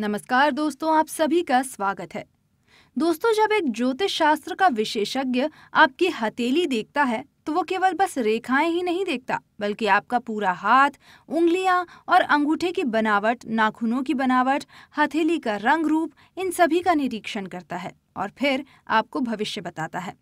नमस्कार दोस्तों आप सभी का स्वागत है दोस्तों जब एक ज्योतिष शास्त्र का विशेषज्ञ आपकी हथेली देखता है तो वो केवल बस रेखाएं ही नहीं देखता बल्कि आपका पूरा हाथ उंगलियां और अंगूठे की बनावट नाखूनों की बनावट हथेली का रंग रूप इन सभी का निरीक्षण करता है और फिर आपको भविष्य बताता है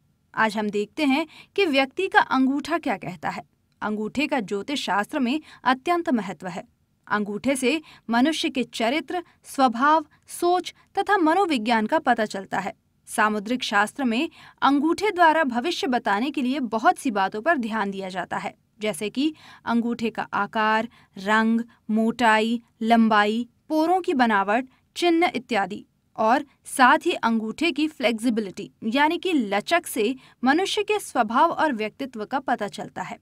आज हम देखते हैं कि व्यक्ति का अंगूठा क्या कहता है अंगूठे का ज्योतिष शास्त्र में अत्यंत महत्व है अंगूठे से मनुष्य के चरित्र स्वभाव सोच तथा मनोविज्ञान का पता चलता है सामुद्रिक शास्त्र में अंगूठे द्वारा भविष्य बताने के लिए बहुत सी बातों पर ध्यान दिया जाता है जैसे कि अंगूठे का आकार रंग मोटाई लंबाई पोरों की बनावट चिन्ह इत्यादि और साथ ही अंगूठे की फ्लेक्सिबिलिटी यानी कि लचक से मनुष्य के स्वभाव और व्यक्तित्व का पता चलता है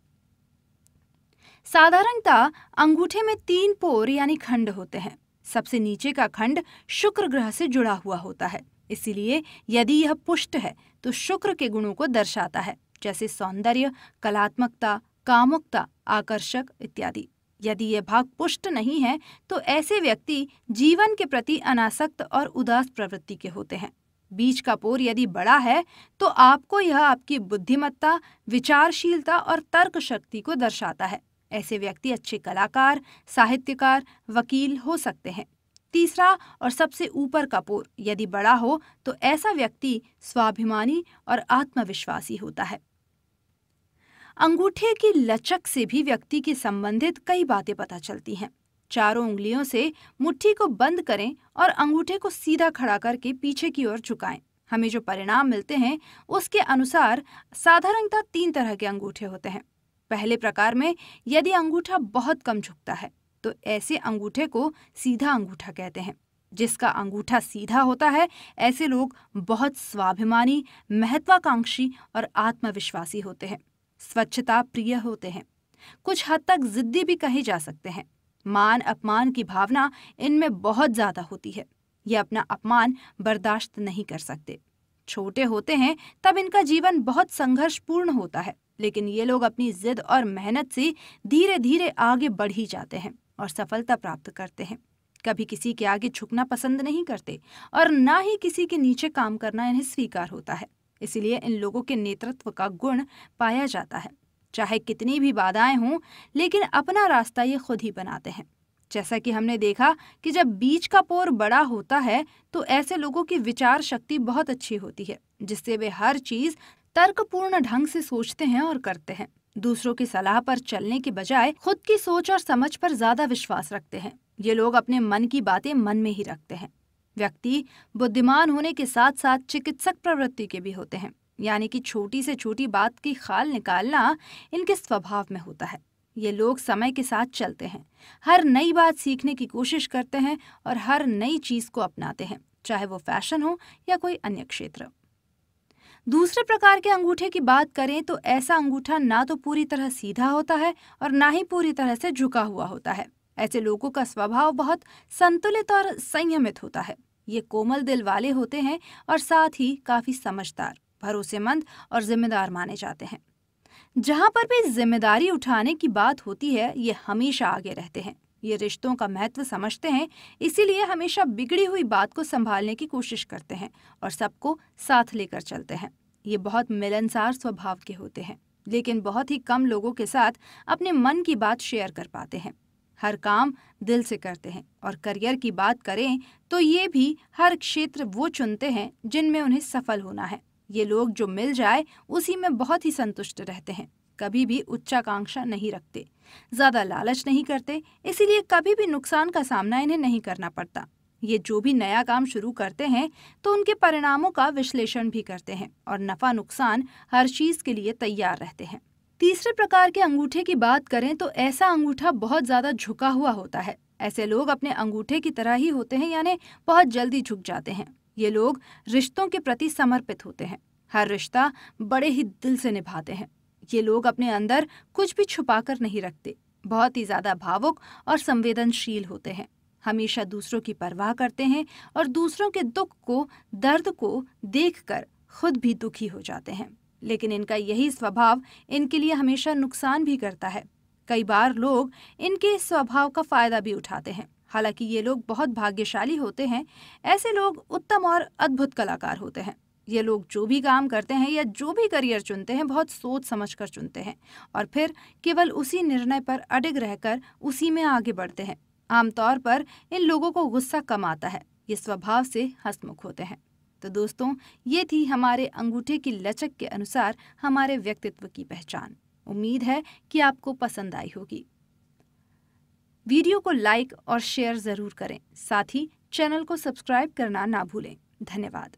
साधारणतः अंगूठे में तीन पोर यानी खंड होते हैं सबसे नीचे का खंड शुक्र ग्रह से जुड़ा हुआ होता है इसीलिए यदि यह पुष्ट है तो शुक्र के गुणों को दर्शाता है जैसे सौंदर्य कलात्मकता कामुकता आकर्षक इत्यादि यदि यह भाग पुष्ट नहीं है तो ऐसे व्यक्ति जीवन के प्रति अनासक्त और उदास प्रवृत्ति के होते हैं बीच का पोर यदि बड़ा है तो आपको यह आपकी बुद्धिमत्ता विचारशीलता और तर्क शक्ति को दर्शाता है ऐसे व्यक्ति अच्छे कलाकार साहित्यकार वकील हो सकते हैं तीसरा और सबसे ऊपर का पोर यदि बड़ा हो तो ऐसा व्यक्ति स्वाभिमानी और आत्मविश्वासी होता है अंगूठे की लचक से भी व्यक्ति के संबंधित कई बातें पता चलती हैं चारों उंगलियों से मुट्ठी को बंद करें और अंगूठे को सीधा खड़ा करके पीछे की ओर झुकाएं हमें जो परिणाम मिलते हैं उसके अनुसार साधारणतः तीन तरह के अंगूठे होते हैं पहले प्रकार में यदि अंगूठा बहुत कम झुकता है तो ऐसे अंगूठे को सीधा अंगूठा कहते हैं जिसका अंगूठा सीधा होता है ऐसे लोग बहुत स्वाभिमानी महत्वाकांक्षी और आत्मविश्वासी होते हैं स्वच्छता प्रिय होते हैं कुछ हद तक जिद्दी भी कहे जा सकते हैं मान अपमान की भावना इनमें बहुत ज्यादा होती है ये अपना अपमान बर्दाश्त नहीं कर सकते छोटे होते हैं तब इनका जीवन बहुत संघर्षपूर्ण होता है लेकिन ये लोग अपनी जिद और मेहनत से धीरे धीरे आगे बढ़ ही जाते हैं और सफलता प्राप्त करते हैं कभी किसी के आगे झुकना पसंद नहीं करते और ना ही किसी के नीचे काम करना इन्हें स्वीकार होता है इसीलिए इन लोगों के नेतृत्व का गुण पाया जाता है चाहे कितनी भी बाधाएं हों लेकिन अपना रास्ता ये खुद ही बनाते हैं जैसा कि हमने देखा कि जब बीज का पोर बड़ा होता है तो ऐसे लोगों की विचार शक्ति बहुत अच्छी होती है जिससे वे हर चीज तर्कपूर्ण ढंग से सोचते हैं और करते हैं दूसरों की सलाह पर चलने के बजाय खुद की सोच और समझ पर ज्यादा विश्वास रखते हैं ये लोग अपने मन की बातें मन में ही रखते हैं व्यक्ति बुद्धिमान होने के साथ साथ चिकित्सक प्रवृत्ति के भी होते हैं यानी कि छोटी से छोटी बात की खाल निकालना इनके स्वभाव में होता है ये लोग समय के साथ चलते हैं हर नई बात सीखने की कोशिश करते हैं और हर नई चीज़ को अपनाते हैं चाहे वो फैशन हो या कोई अन्य क्षेत्र दूसरे प्रकार के अंगूठे की बात करें तो ऐसा अंगूठा ना तो पूरी तरह सीधा होता है और ना ही पूरी तरह से झुका हुआ होता है ऐसे लोगों का स्वभाव बहुत संतुलित और संयमित होता है ये कोमल दिल वाले होते हैं और साथ ही काफी समझदार भरोसेमंद और जिम्मेदार माने जाते हैं जहाँ पर भी जिम्मेदारी उठाने की बात होती है ये हमेशा आगे रहते हैं ये रिश्तों का महत्व समझते हैं इसीलिए हमेशा बिगड़ी हुई बात को संभालने की कोशिश करते हैं और सबको साथ लेकर चलते हैं ये बहुत मिलनसार स्वभाव के होते हैं लेकिन बहुत ही कम लोगों के साथ अपने मन की बात शेयर कर पाते हैं हर काम दिल से करते हैं और करियर की बात करें तो ये भी हर क्षेत्र वो चुनते हैं जिनमें उन्हें सफल होना है ये लोग जो मिल जाए उसी में बहुत ही संतुष्ट रहते हैं कभी भी उच्चाकांक्षा नहीं रखते ज्यादा लालच नहीं करते इसीलिए कभी भी नुकसान का सामना इन्हें नहीं करना पड़ता ये जो भी नया काम शुरू करते हैं तो उनके परिणामों का विश्लेषण भी करते हैं और नफा नुकसान हर चीज के लिए तैयार रहते हैं तीसरे प्रकार के अंगूठे की बात करें तो ऐसा अंगूठा बहुत ज्यादा झुका हुआ होता है ऐसे लोग अपने अंगूठे की तरह ही होते हैं यानी बहुत जल्दी झुक जाते हैं ये लोग रिश्तों के प्रति समर्पित होते हैं हर रिश्ता बड़े ही दिल से निभाते हैं ये लोग अपने अंदर कुछ भी छुपाकर नहीं रखते बहुत ही ज्यादा भावुक और संवेदनशील होते हैं हमेशा दूसरों की परवाह करते हैं और दूसरों के दुख को दर्द को देखकर खुद भी दुखी हो जाते हैं लेकिन इनका यही स्वभाव इनके लिए हमेशा नुकसान भी करता है कई बार लोग इनके इस स्वभाव का फायदा भी उठाते हैं हालांकि ये लोग बहुत भाग्यशाली होते हैं ऐसे लोग उत्तम और अद्भुत कलाकार होते हैं ये लोग जो भी काम करते हैं या जो भी करियर चुनते हैं बहुत सोच समझ कर चुनते हैं और फिर केवल उसी निर्णय पर अडिग रहकर उसी में आगे बढ़ते हैं आमतौर पर इन लोगों को गुस्सा कम आता है ये स्वभाव से हसमुख होते हैं तो दोस्तों ये थी हमारे अंगूठे की लचक के अनुसार हमारे व्यक्तित्व की पहचान उम्मीद है कि आपको पसंद आई होगी वीडियो को लाइक और शेयर ज़रूर करें साथ ही चैनल को सब्सक्राइब करना ना भूलें धन्यवाद